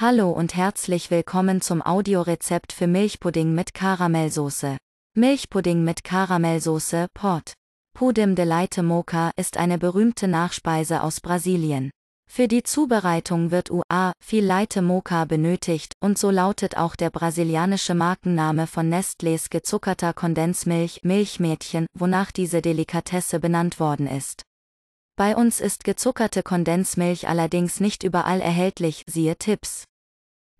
Hallo und herzlich willkommen zum Audiorezept für Milchpudding mit Karamellsoße. Milchpudding mit Karamellsoße, Port. Pudim de Leite Mocha ist eine berühmte Nachspeise aus Brasilien. Für die Zubereitung wird UA viel Leite Mocha benötigt und so lautet auch der brasilianische Markenname von Nestlés gezuckerter Kondensmilch Milchmädchen, wonach diese Delikatesse benannt worden ist. Bei uns ist gezuckerte Kondensmilch allerdings nicht überall erhältlich, siehe Tipps.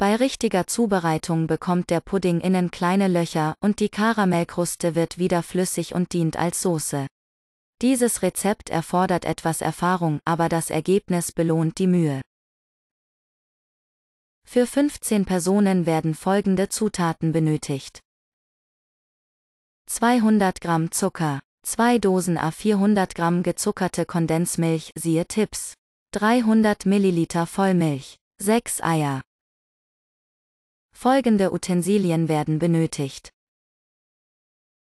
Bei richtiger Zubereitung bekommt der Pudding innen kleine Löcher und die Karamellkruste wird wieder flüssig und dient als Soße. Dieses Rezept erfordert etwas Erfahrung, aber das Ergebnis belohnt die Mühe. Für 15 Personen werden folgende Zutaten benötigt. 200 Gramm Zucker, 2 Dosen A400 Gramm gezuckerte Kondensmilch, siehe Tipps, 300 Milliliter Vollmilch, 6 Eier, Folgende Utensilien werden benötigt.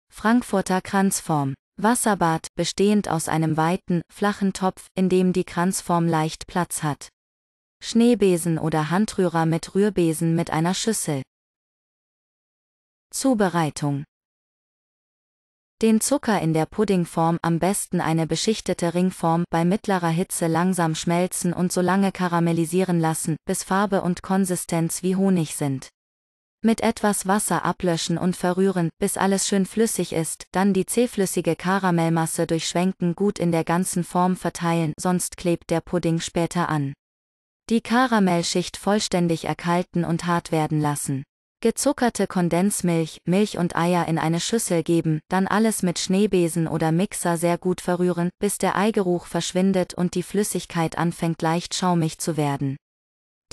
Frankfurter Kranzform. Wasserbad, bestehend aus einem weiten, flachen Topf, in dem die Kranzform leicht Platz hat. Schneebesen oder Handrührer mit Rührbesen mit einer Schüssel. Zubereitung. Den Zucker in der Puddingform am besten eine beschichtete Ringform bei mittlerer Hitze langsam schmelzen und so lange karamellisieren lassen, bis Farbe und Konsistenz wie Honig sind. Mit etwas Wasser ablöschen und verrühren, bis alles schön flüssig ist, dann die zähflüssige Karamellmasse durchschwenken gut in der ganzen Form verteilen, sonst klebt der Pudding später an. Die Karamellschicht vollständig erkalten und hart werden lassen. Gezuckerte Kondensmilch, Milch und Eier in eine Schüssel geben, dann alles mit Schneebesen oder Mixer sehr gut verrühren, bis der Eigeruch verschwindet und die Flüssigkeit anfängt leicht schaumig zu werden.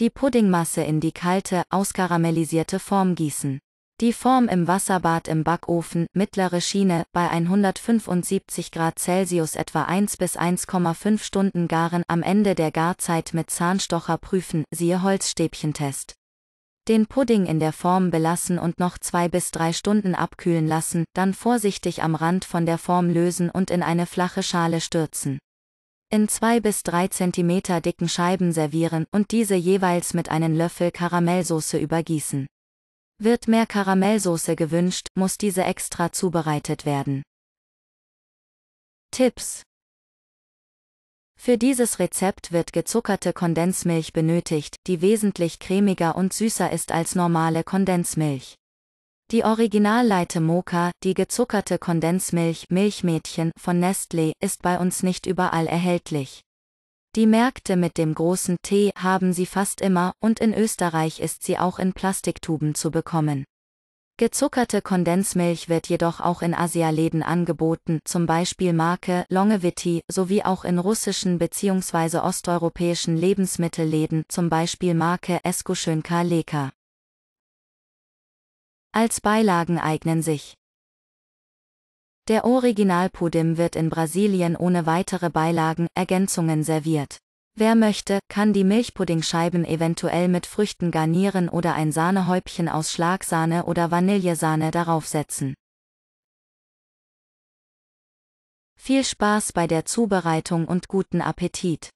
Die Puddingmasse in die kalte, auskaramellisierte Form gießen. Die Form im Wasserbad im Backofen, mittlere Schiene, bei 175 Grad Celsius etwa 1 bis 1,5 Stunden garen, am Ende der Garzeit mit Zahnstocher prüfen, siehe Holzstäbchentest. Den Pudding in der Form belassen und noch 2 bis 3 Stunden abkühlen lassen, dann vorsichtig am Rand von der Form lösen und in eine flache Schale stürzen in 2 bis 3 cm dicken Scheiben servieren und diese jeweils mit einem Löffel Karamellsoße übergießen. Wird mehr Karamellsoße gewünscht, muss diese extra zubereitet werden. Tipps Für dieses Rezept wird gezuckerte Kondensmilch benötigt, die wesentlich cremiger und süßer ist als normale Kondensmilch. Die originalleite Mocha, die gezuckerte Kondensmilch Milchmädchen von Nestlé, ist bei uns nicht überall erhältlich. Die Märkte mit dem großen T haben sie fast immer und in Österreich ist sie auch in Plastiktuben zu bekommen. Gezuckerte Kondensmilch wird jedoch auch in Asialäden angeboten, zum Beispiel Marke Longevity, sowie auch in russischen bzw. osteuropäischen Lebensmittelläden, zum Beispiel Marke Eskuschönka Leka. Als Beilagen eignen sich der Original Pudim wird in Brasilien ohne weitere Beilagen, Ergänzungen serviert. Wer möchte, kann die Milchpuddingscheiben eventuell mit Früchten garnieren oder ein Sahnehäubchen aus Schlagsahne oder Vanillesahne darauf setzen. Viel Spaß bei der Zubereitung und guten Appetit!